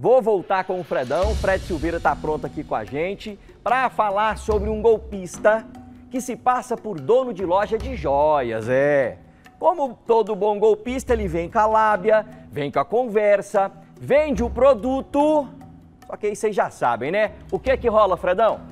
Vou voltar com o Fredão. O Fred Silveira está pronto aqui com a gente para falar sobre um golpista que se passa por dono de loja de joias. É. Como todo bom golpista, ele vem com a lábia, vem com a conversa, vende o produto. Só que aí vocês já sabem, né? O que é que rola, Fredão?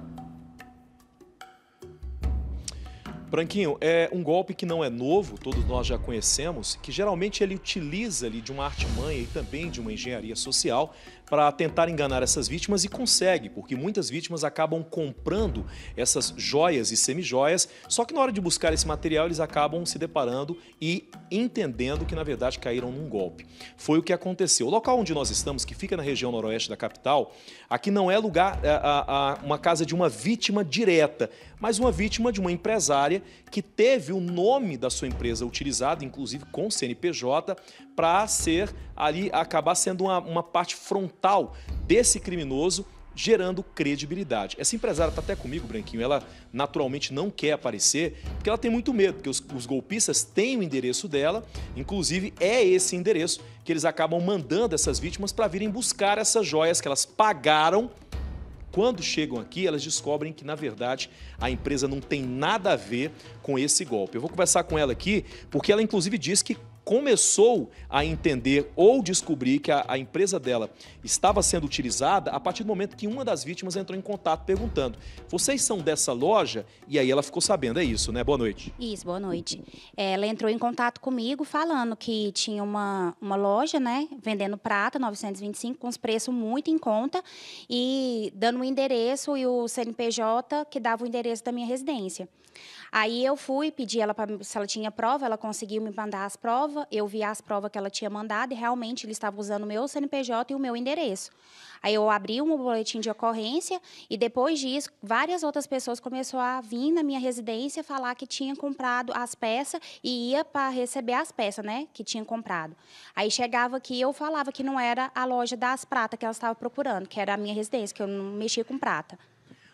Branquinho, é um golpe que não é novo, todos nós já conhecemos, que geralmente ele utiliza ali de uma arte artimanha e também de uma engenharia social para tentar enganar essas vítimas e consegue, porque muitas vítimas acabam comprando essas joias e semijoias, só que na hora de buscar esse material eles acabam se deparando e entendendo que na verdade caíram num golpe. Foi o que aconteceu. O local onde nós estamos, que fica na região noroeste da capital, aqui não é lugar é, a uma casa de uma vítima direta, mas uma vítima de uma empresária que teve o nome da sua empresa utilizado, inclusive com CNPJ, para ser ali acabar sendo uma, uma parte frontal mental desse criminoso gerando credibilidade. Essa empresária está até comigo, Branquinho, ela naturalmente não quer aparecer, porque ela tem muito medo, porque os, os, golpistas têm o endereço dela, inclusive é esse endereço que eles acabam mandando essas vítimas para virem buscar essas joias que elas pagaram. Quando chegam aqui, elas descobrem que, na verdade, a empresa não tem nada a ver com esse golpe. Eu vou conversar com ela aqui, porque ela, inclusive, diz que começou a entender ou descobrir que a, a, empresa dela estava sendo utilizada a partir do momento que uma das vítimas entrou em contato perguntando: vocês são dessa loja? E aí ela ficou sabendo, é isso, né? Boa noite. Isso, boa noite. Ela entrou em contato comigo falando que tinha uma, uma loja, né? Vendendo prata, 925, com os preços muito em conta e dando o endereço e o CNPJ que dava o endereço da minha residência. Aí eu fui pedir ela pra, se ela tinha prova, ela conseguiu me mandar as provas prova, eu vi as provas que ela tinha mandado e realmente ele estava usando o meu CNPJ e o meu endereço. Aí eu abri um boletim de ocorrência e depois disso, várias outras pessoas começaram a vir na minha residência falar que tinha comprado as peças e ia para receber as peças, né, que tinha comprado. Aí chegava aqui eu falava que não era a loja das pratas que ela estava procurando, que era a minha residência, que eu não mexia com prata.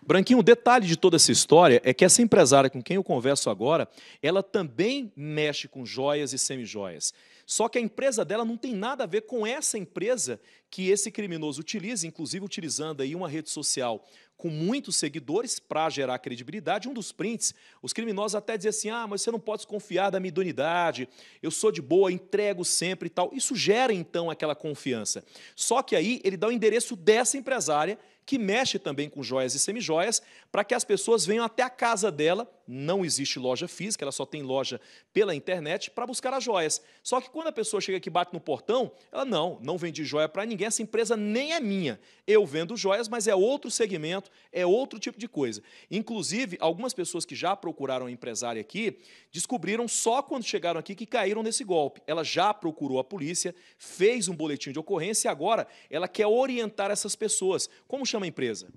Branquinho, o detalhe de toda essa história é que essa empresária com quem eu converso agora, ela também mexe com joias e semijoias. Só que a empresa dela não tem nada a ver com essa empresa que esse criminoso utiliza, inclusive utilizando aí uma rede social com muitos seguidores para gerar credibilidade. Um dos prints, os criminosos até dizem assim: ah, mas você não pode desconfiar da minha idoneidade, eu sou de boa, entrego sempre e tal. Isso gera então aquela confiança. Só que aí ele dá o endereço dessa empresária que mexe também com joias e semijoias, para que as pessoas venham até a casa dela. Não existe loja física, ela só tem loja pela internet para buscar as joias. Só que quando a pessoa chega aqui e bate no portão, ela não, não vende joia para ninguém essa empresa nem é minha. Eu vendo joias, mas é outro segmento, é outro tipo de coisa. Inclusive, algumas pessoas que já procuraram a empresária aqui descobriram só quando chegaram aqui que caíram nesse golpe. Ela já procurou a polícia, fez um boletim de ocorrência e agora ela quer orientar essas pessoas. Como chama a empresa?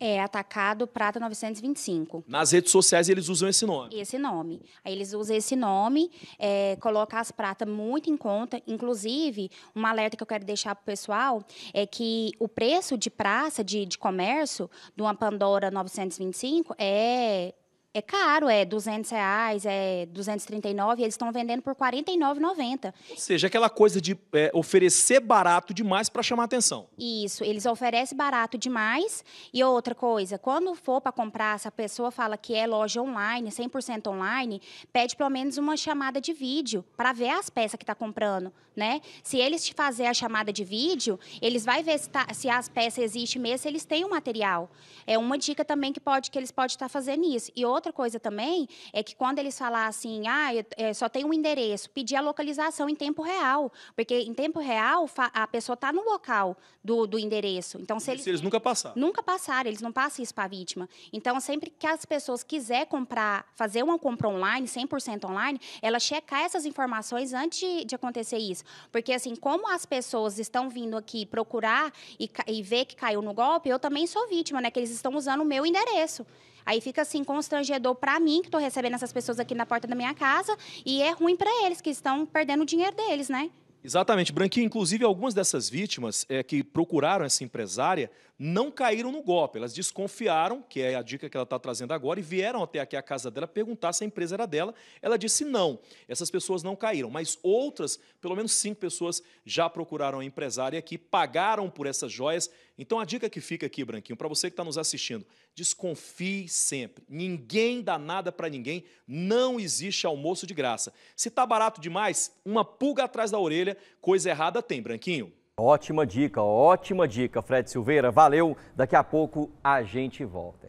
É, Atacado Prata 925. Nas redes sociais eles usam esse nome. Esse nome. Aí eles usam esse nome, é, colocam as pratas muito em conta. Inclusive, um alerta que eu quero deixar para o pessoal é que o preço de praça, de, de comércio, de uma Pandora 925 é é caro, é 200 reais, é 239, e eles estão vendendo por R$ 49,90. Ou seja, aquela coisa de é, oferecer barato demais para chamar atenção. Isso, eles oferecem barato demais. E outra coisa, quando for para comprar, se a pessoa fala que é loja online, 100% online, pede pelo menos uma chamada de vídeo para ver as peças que está comprando, né? Se eles te fazer a chamada de vídeo, eles vão ver se, tá, se as peças existem mesmo, se eles têm o material. É uma dica também que pode que eles podem estar tá fazendo isso. E outra outra coisa também é que quando eles falar assim, ah, eu, é, só tem um endereço, pedir a localização em tempo real. Porque em tempo real, a pessoa está no local do, do endereço. Então, se eles, se eles nunca passaram. Nunca passaram, eles não passam isso para a vítima. Então, sempre que as pessoas quiser comprar, fazer uma compra online, 100% online, ela checar essas informações antes de, de, acontecer isso. Porque, assim, como as pessoas estão vindo aqui procurar e, e ver que caiu no golpe, eu também sou vítima, né? Que eles estão usando o meu endereço. Aí fica assim constrangedor para mim que estou recebendo essas pessoas aqui na porta da minha casa e é ruim para eles que estão perdendo o dinheiro deles, né? Exatamente, Branquinho. Inclusive, algumas dessas vítimas é, que procuraram essa empresária não caíram no golpe. Elas desconfiaram, que é a dica que ela está trazendo agora, e vieram até aqui a casa dela perguntar se a empresa era dela. Ela disse não. Essas pessoas não caíram, mas outras, pelo menos cinco pessoas, já procuraram a empresária aqui, pagaram por essas joias. Então a dica que fica aqui, Branquinho, para você que está nos assistindo, desconfie sempre. Ninguém dá nada para ninguém, não existe almoço de graça. Se está barato demais, uma pulga atrás da orelha, coisa errada tem, Branquinho. Ótima dica, ótima dica, Fred Silveira. Valeu. Daqui a pouco a gente volta.